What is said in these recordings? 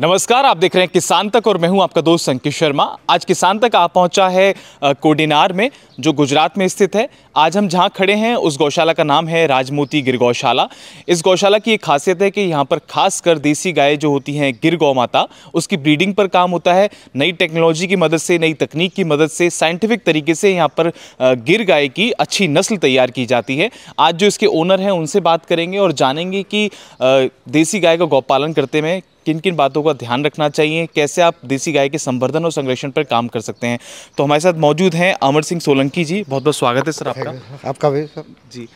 नमस्कार आप देख रहे हैं किसान तक और मैं हूं आपका दोस्त संकित शर्मा आज किसान तक आ पहुंचा है कोडिनार में जो गुजरात में स्थित है आज हम जहां खड़े हैं उस गौशाला का नाम है राजमोती गिर गौशाला इस गौशाला की एक खासियत है कि यहां पर खास कर देसी गाय जो होती हैं गिर गौ माता उसकी ब्रीडिंग पर काम होता है नई टेक्नोलॉजी की मदद से नई तकनीक की मदद से साइंटिफिक तरीके से यहाँ पर गिर गाय की अच्छी नस्ल तैयार की जाती है आज जो इसके ओनर हैं उनसे बात करेंगे और जानेंगे कि देसी गाय का गौपालन करते में किन किन बातों का ध्यान रखना चाहिए कैसे आप देसी गाय के संवर्धन और संरक्षण पर काम कर सकते हैं तो हमारे साथ मौजूद हैं अमर सिंह सोलंकी जी बहुत बहुत स्वागत है सर आपका आपका भी सर जी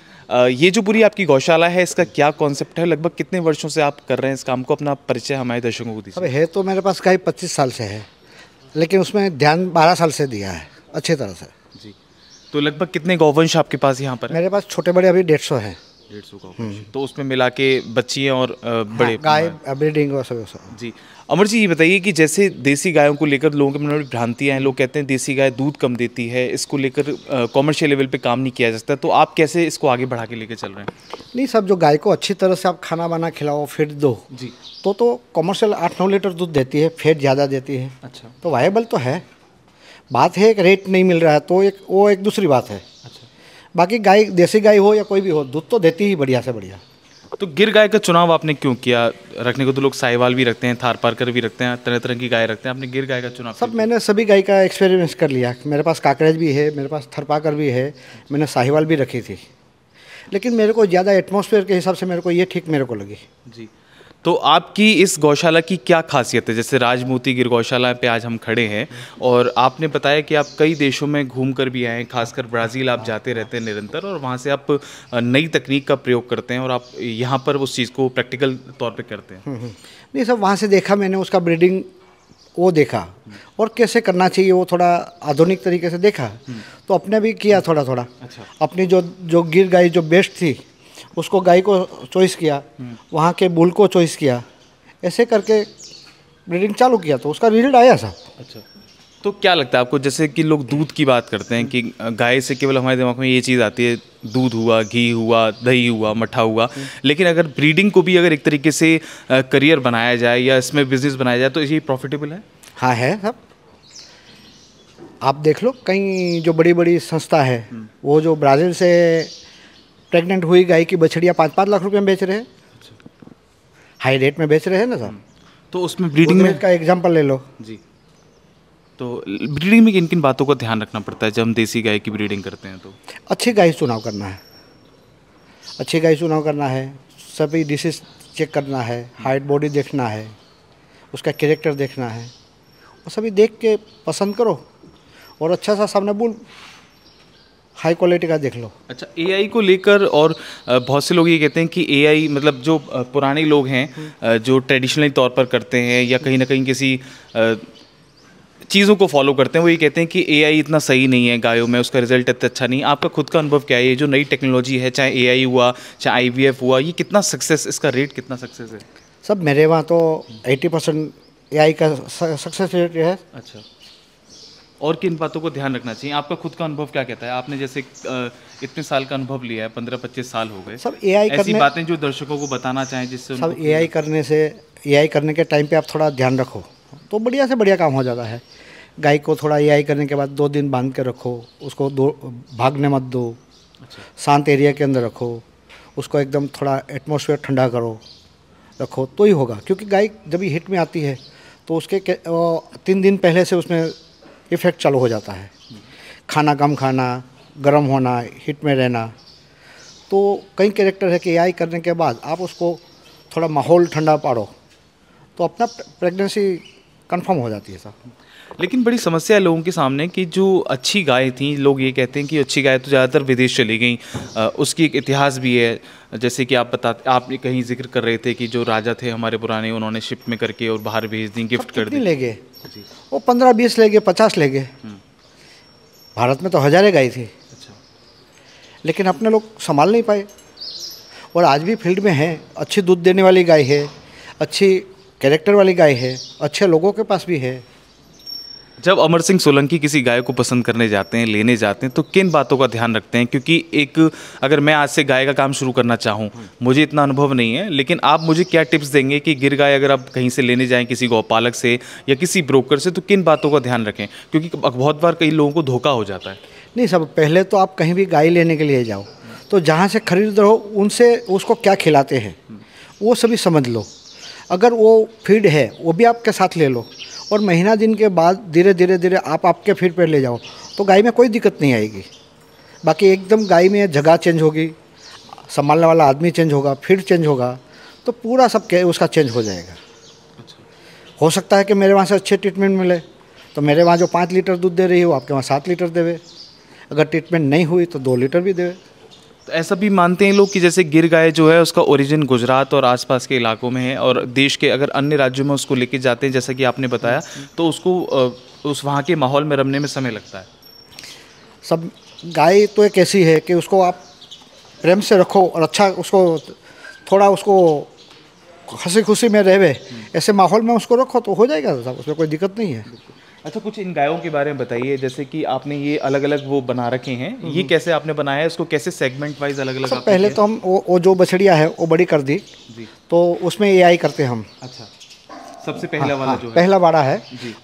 ये जो पूरी आपकी गौशाला है इसका क्या कॉन्सेप्ट है लगभग कितने वर्षों से आप कर रहे हैं इस काम को अपना परिचय हमारे दर्शकों को दीजिए है तो मेरे पास कई पच्चीस साल से है लेकिन उसमें ध्यान बारह साल से दिया है अच्छे तरह से जी तो लगभग कितने गौवंश आपके पास यहाँ पर मेरे पास छोटे बड़े अभी डेढ़ सौ हैं डेढ़ सौ का ऑपरेशन हम्म। तो उसमें मिला के बच्चियाँ और हाँ, बड़े गाय ब्रीडिंग जी अमर जी ये बताइए कि जैसे देसी गायों को लेकर लोगों के मन में भ्रांतियाँ हैं लोग कहते हैं देसी गाय दूध कम देती है इसको लेकर कॉमर्शियल लेवल पे काम नहीं किया जाता तो आप कैसे इसको आगे बढ़ा के लेकर चल रहे हैं नहीं सब जो गाय को अच्छी तरह से आप खाना वाना खिलाओ फिर दो जी तो तो कॉमर्शियल आठ नौ लीटर दूध देती है फेट ज़्यादा देती है अच्छा तो वायबल तो है बात है एक रेट नहीं मिल रहा है तो एक वो एक दूसरी बात है बाकी गाय देसी गाय हो या कोई भी हो दूध तो देती ही बढ़िया से बढ़िया तो गिर गाय का चुनाव आपने क्यों किया रखने को तो लोग साहिवाल भी रखते हैं थार पारकर भी रखते हैं तरह तरह की गाय रखते हैं आपने गिर गाय का चुनाव सब मैंने सभी गाय का एक्सपेरिमेंस कर लिया मेरे पास काकरेज भी है मेरे पास थरपाकर भी है मैंने साहिवाल भी रखी थी लेकिन मेरे को ज़्यादा एटमोसफेयर के हिसाब से मेरे को ये ठीक मेरे को लगी जी तो आपकी इस गौशाला की क्या खासियत है जैसे राजमोती गिर गौशाला पे आज हम खड़े हैं और आपने बताया कि आप कई देशों में घूम कर भी आए हैं खासकर ब्राज़ील आप जाते रहते हैं निरंतर और वहाँ से आप नई तकनीक का प्रयोग करते हैं और आप यहाँ पर उस चीज़ को प्रैक्टिकल तौर पे करते हैं हम्म, हम्म। नहीं सर वहाँ से देखा मैंने उसका ब्रीडिंग वो देखा और कैसे करना चाहिए वो थोड़ा आधुनिक तरीके से देखा हम्म। तो अपने भी किया थोड़ा थोड़ा अच्छा। अपनी जो जो गिर गाय जो बेस्ट थी उसको गाय को चॉइस किया वहाँ के बुल को चॉइस किया ऐसे करके ब्रीडिंग चालू किया तो उसका रिजल्ट आया साहब अच्छा तो क्या लगता है आपको जैसे कि लोग दूध की बात करते हैं कि गाय से केवल हमारे दिमाग में ये चीज़ आती है दूध हुआ घी हुआ दही हुआ मठा हुआ लेकिन अगर ब्रीडिंग को भी अगर एक तरीके से करियर बनाया जाए या इसमें बिजनेस बनाया जाए तो ये प्रॉफिटेबल है हाँ है सब आप देख लो कई जो बड़ी बड़ी संस्था है हम्म। वो जो ब्राज़ील से प्रेग्नेंट हुई गाय की बछड़ियाँ पाँच पाँच लाख रुपये में बेच रहे हैं हाई रेट में बेच रहे हैं ना सर तो उसमें ब्रीडिंग में का एग्जाम्पल ले लो जी तो ब्रीडिंग में किन किन बातों का ध्यान रखना पड़ता है जब हम देसी गाय की ब्रीडिंग करते हैं तो अच्छी गाय चुनाव करना है अच्छी गाय चुनाव करना है सभी डिशेज चेक करना है हाइट बॉडी देखना है उसका कैरेक्टर देखना है और सभी देख के पसंद करो और अच्छा सा सामने बोल हाई क्वालिटी का देख लो अच्छा एआई को लेकर और बहुत से लोग ये कहते हैं कि एआई मतलब जो पुराने लोग हैं जो ट्रेडिशनली तौर पर करते हैं या कहीं ना कहीं किसी चीज़ों को फॉलो करते हैं वो ये कहते हैं कि एआई इतना सही नहीं है गायों में उसका रिजल्ट इतना अच्छा नहीं आपका खुद का अनुभव क्या है ये जो नई टेक्नोलॉजी है चाहे ए हुआ चाहे आई हुआ ये कितना सक्सेस इसका रेट कितना सक्सेस है सब मेरे वहाँ तो एट्टी परसेंट ए का सक्सेस रेट है अच्छा और किन बातों को ध्यान रखना चाहिए आपका खुद का अनुभव क्या कहता है आपने जैसे इतने साल का अनुभव लिया है पंद्रह पच्चीस साल हो गए सब ए आई ऐसी बातें जो दर्शकों को बताना चाहें जिससे सब ए आई करने से ए आई करने के टाइम पे आप थोड़ा ध्यान रखो तो बढ़िया से बढ़िया काम हो जाता है गाय को थोड़ा ए आई करने के बाद दो दिन बांध के रखो उसको दो भागने मत दो अच्छा। शांत एरिया के अंदर रखो उसको एकदम थोड़ा एटमोसफेयर ठंडा करो रखो तो ही होगा क्योंकि गाय जब हीट में आती है तो उसके तीन दिन पहले से उसमें इफ़ेक्ट चालू हो जाता है खाना कम खाना गर्म होना हीट में रहना तो कई कैरेक्टर है कि आई करने के बाद आप उसको थोड़ा माहौल ठंडा पाड़ो तो अपना प्रेगनेंसी कंफर्म हो जाती है सर लेकिन बड़ी समस्या है लोगों के सामने कि जो अच्छी गायें थी लोग ये कहते हैं कि अच्छी गाय तो ज़्यादातर विदेश चली गई उसकी एक इतिहास भी है जैसे कि आप बता आप कहीं जिक्र कर रहे थे कि जो राजा थे हमारे पुराने उन्होंने शिप में करके और बाहर भेज दी गिफ्ट कर दी ले गए वो पंद्रह बीस ले गए पचास ले गए हम्म। भारत में तो हज़ारें गाय थी अच्छा। लेकिन अपने लोग संभाल नहीं पाए और आज भी फील्ड में है अच्छी दूध देने वाली गाय है अच्छी कैरेक्टर वाली गाय है अच्छे लोगों के पास भी है जब अमर सिंह सोलंकी किसी गाय को पसंद करने जाते हैं लेने जाते हैं तो किन बातों का ध्यान रखते हैं क्योंकि एक अगर मैं आज से गाय का काम शुरू करना चाहूँ मुझे इतना अनुभव नहीं है लेकिन आप मुझे क्या टिप्स देंगे कि गिर गाय अगर आप कहीं से लेने जाएँ किसी गौपालक से या किसी ब्रोकर से तो किन बातों का ध्यान रखें क्योंकि बहुत बार कई लोगों को धोखा हो जाता है नहीं सब पहले तो आप कहीं भी गाय लेने के लिए जाओ तो जहाँ से खरीद रहो उनसे उसको क्या खिलाते हैं वो सभी समझ लो अगर वो फीड है वो भी आपके साथ ले लो और महीना दिन के बाद धीरे धीरे धीरे आप आपके फिर पर ले जाओ तो गाय में कोई दिक्कत नहीं आएगी बाकी एकदम गाय में जगह चेंज होगी संभालने वाला आदमी चेंज होगा फिर चेंज होगा तो पूरा सब उसका चेंज हो जाएगा अच्छा। हो सकता है कि मेरे वहाँ से अच्छे ट्रीटमेंट मिले तो मेरे वहाँ जो पाँच लीटर दूध दे रही हो आपके वहाँ सात लीटर देवे अगर ट्रीटमेंट नहीं हुई तो दो लीटर भी देवे तो ऐसा भी मानते हैं लोग कि जैसे गिर गाय जो है उसका ओरिजिन गुजरात और आसपास के इलाकों में है और देश के अगर अन्य राज्यों में उसको लेके जाते हैं जैसा कि आपने बताया तो उसको उस वहाँ के माहौल में रमने में समय लगता है सब गाय तो एक ऐसी है कि उसको आप प्रेम से रखो और अच्छा उसको थोड़ा उसको हंसी खुशी में रहे ऐसे माहौल में उसको रखो तो हो जाएगा उसमें कोई दिक्कत नहीं है अच्छा कुछ इन गायों के बारे में बताइए जैसे कि आपने ये अलग अलग वो बना रखे हैं ये हम्म। कैसे आपने बनाया है इसको कैसे सेगमेंट वाइज अलग अलग पहले तो हम वो, वो जो बछड़िया है वो बड़ी कर दी तो उसमें ए करते हैं हम अच्छा सबसे पहला हाँ, वाला हाँ, जो है पहला वाड़ा है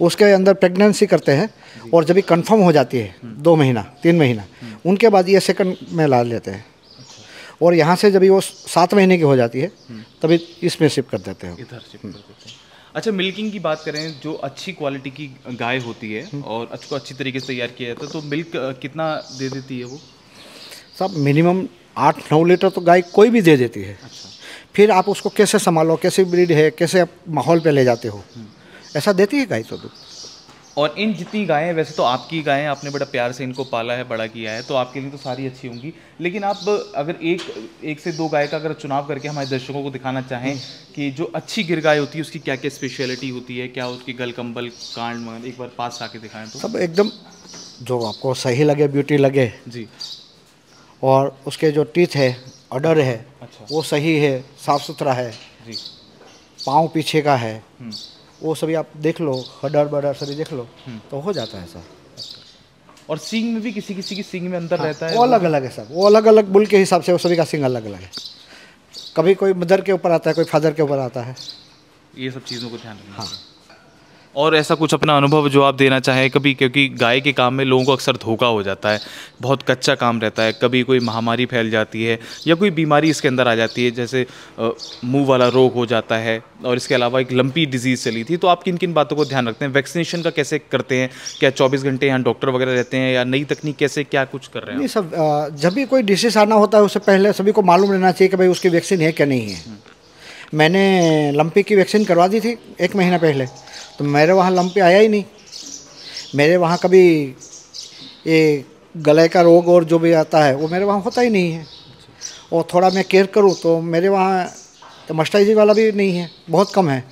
उसके अंदर प्रेगनेंसी करते हैं और जब कन्फर्म हो जाती है हम्म। दो महीना तीन महीना हम्म। उनके बाद ये सेकंड में ला लेते हैं अच्छा। और यहाँ से जब वो सात महीने की हो जाती है तभी इसमें शिफ्ट कर देते हैं इधर शिफ्ट कर देते हैं अच्छा मिल्किंग की बात करें जो अच्छी क्वालिटी की गाय होती है हम्म। और उसको अच्छी तरीके से तैयार किया जाता है तो मिल्क कितना दे देती है वो सब मिनिमम आठ नौ लीटर तो गाय कोई भी दे देती है अच्छा फिर आप उसको कैसे संभालो कैसे ब्रीड है कैसे आप माहौल पर ले जाते हो हम्म। ऐसा देती है गाय तो दूध और इन जितनी गायें वैसे तो आपकी गायें आपने बड़ा प्यार से इनको पाला है बड़ा किया है तो आपके लिए तो सारी अच्छी होंगी लेकिन आप अगर एक एक से दो गाय का अगर चुनाव करके हमारे दर्शकों को दिखाना चाहें हम्म। कि जो अच्छी गिर गाय होती है उसकी क्या क्या स्पेशलिटी होती है क्या उसकी गल कम्बल कांड एक बार पास आके दिखाएं तो सब एकदम जो आपको सही लगे ब्यूटी लगे जी और उसके जो टीथ है अडर है अच्छा। वो सही है साफ़ सुथरा है जी पाँव पीछे का है हम्म। वो सभी आप देख लो हडर बडर सभी देख लो हम्म। तो हो जाता है सर और सिंग में भी किसी किसी की सिंग में अंतर हाँ, रहता है वो अलग अलग है सर वो अलग अलग बुल के हिसाब से वो सभी का सिंग अलग अलग है कभी कोई मदर के ऊपर आता है कोई फादर के ऊपर आता है ये सब चीज़ों को ध्यान रखना हाँ और ऐसा कुछ अपना अनुभव जो आप देना चाहें कभी क्योंकि गाय के काम में लोगों को अक्सर धोखा हो जाता है बहुत कच्चा काम रहता है कभी कोई महामारी फैल जाती है या कोई बीमारी इसके अंदर आ जाती है जैसे मुंह वाला रोग हो जाता है और इसके अलावा एक लंपी डिजीज़ चली थी तो आप किन किन बातों को ध्यान रखते हैं वैक्सीनेशन का कैसे करते हैं क्या चौबीस घंटे यहाँ डॉक्टर वगैरह रहते हैं या नई तकनीक कैसे क्या कुछ कर रहे हैं सब जब भी कोई डिसीज़ आना होता है उससे पहले सभी को मालूम रहना चाहिए कि भाई उसकी वैक्सीन है क्या नहीं है मैंने लंपी की वैक्सीन करवा दी थी एक महीना पहले तो मेरे वहाँ लम पे आया ही नहीं मेरे वहाँ कभी ये गले का रोग और जो भी आता है वो मेरे वहाँ होता ही नहीं है और थोड़ा मैं केयर करूँ तो मेरे वहाँ तो मस्टाइजी वाला भी नहीं है बहुत कम है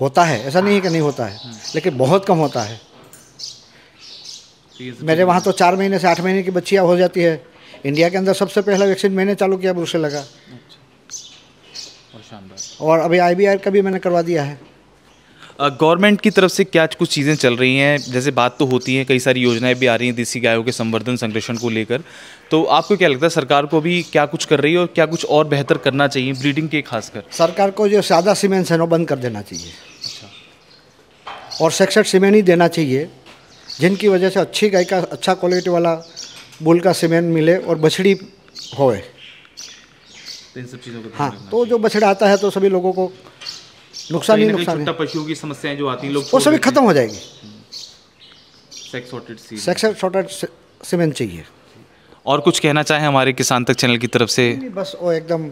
होता है ऐसा नहीं है कि नहीं होता है लेकिन बहुत कम होता है मेरे वहाँ तो चार महीने से आठ महीने की बच्चियाँ हो जाती है इंडिया के अंदर सबसे पहला वैक्सीन मैंने चालू किया ब्रूसे लगा अच्छा। और अभी आई का भी मैंने करवा दिया है गवर्नमेंट की तरफ से क्या कुछ चीज़ें चल रही हैं जैसे बात तो होती है कई सारी योजनाएं भी आ रही हैं देसी गायों के संवर्धन संरक्षण को लेकर तो आपको क्या लगता है सरकार को भी क्या कुछ कर रही है और क्या कुछ और बेहतर करना चाहिए ब्रीडिंग के खासकर सरकार को जो सादा सीमेंट है बंद कर देना चाहिए अच्छा। और सेक्सेट सीमेंट ही देना चाहिए जिनकी वजह से अच्छी गाय का अच्छा क्वालिटी वाला बुल का सीमेंट मिले और बछड़ी होए तो इन सब चीज़ों को हाँ तो जो बछड़ा आता है तो सभी लोगों को नुकसान ही नुकसान है पशुओं की समस्याएं जो आती हैं लोग वो सभी खत्म हो जाएगी sex sorted semen sex sorted semen चाहिए और कुछ कहना चाहें हमारे किसान तक चैनल की तरफ से बस वो एकदम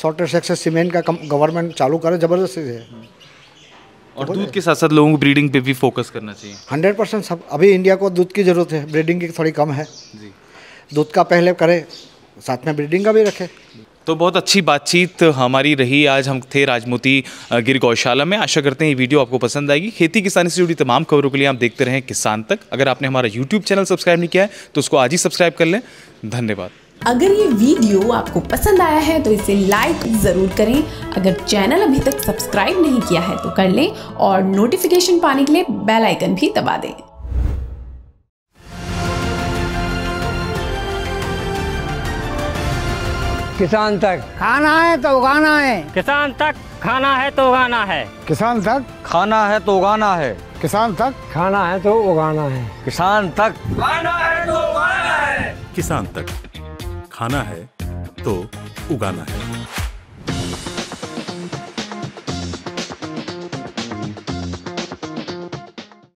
शॉर्टेड सेक्स सीमेंट का गवर्नमेंट चालू करे ज़बरदस्ती है और दूध के साथ साथ लोगों को ब्रीडिंग पे भी फोकस करना चाहिए हंड्रेड परसेंट सब अभी इंडिया को दूध की ज़रूरत है ब्रीडिंग की थोड़ी कम है जी दूध का पहले करें साथ में ब्रीडिंग का भी रखें तो बहुत अच्छी बातचीत हमारी रही आज हम थे राजमोती गिर गौशाला में आशा करते हैं ये वीडियो आपको पसंद आएगी खेती किसानी से जुड़ी तमाम खबरों के लिए आप देखते रहें किसान तक अगर आपने हमारा यूट्यूब चैनल सब्सक्राइब नहीं किया है तो उसको आज ही सब्सक्राइब कर लें धन्यवाद अगर ये वीडियो आपको पसंद आया है तो इसे लाइक ज़रूर करें अगर चैनल अभी तक सब्सक्राइब नहीं किया है तो कर लें और नोटिफिकेशन पाने के लिए बेल आइकन भी दबा दें किसान तक खाना है तो उगाना है किसान तक खाना है तो उगाना है किसान तक खाना है तो उगाना है किसान तक खाना है तो उगाना है किसान तक खाना है तो उगाना है किसान तक खाना है तो उगाना है